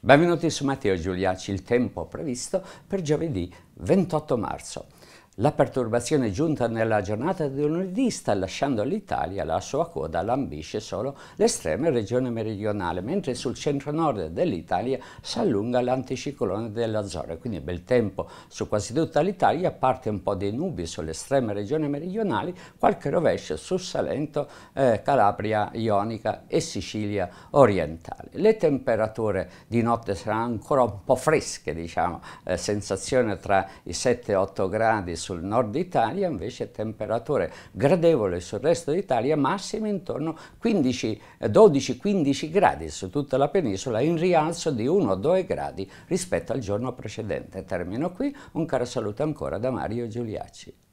Benvenuti su Matteo Giuliacci, il tempo previsto per giovedì 28 marzo. La perturbazione è giunta nella giornata di lunedì sta lasciando l'Italia la sua coda, lambisce solo l'estrema regione meridionale, mentre sul centro-nord dell'Italia si allunga l'anticiclone dell'Azzorre, quindi bel tempo su quasi tutta l'Italia, a parte un po' di nubi sulle estreme regioni meridionali, qualche rovescio su Salento, eh, Calabria Ionica e Sicilia orientale. Le temperature di notte saranno ancora un po' fresche, diciamo, eh, sensazione tra i 7 e 8 gradi sul nord Italia invece temperature gradevole sul resto d'Italia, massime intorno 12-15 eh, gradi su tutta la penisola, in rialzo di 1-2 gradi rispetto al giorno precedente. Termino qui, un caro saluto ancora da Mario Giuliacci.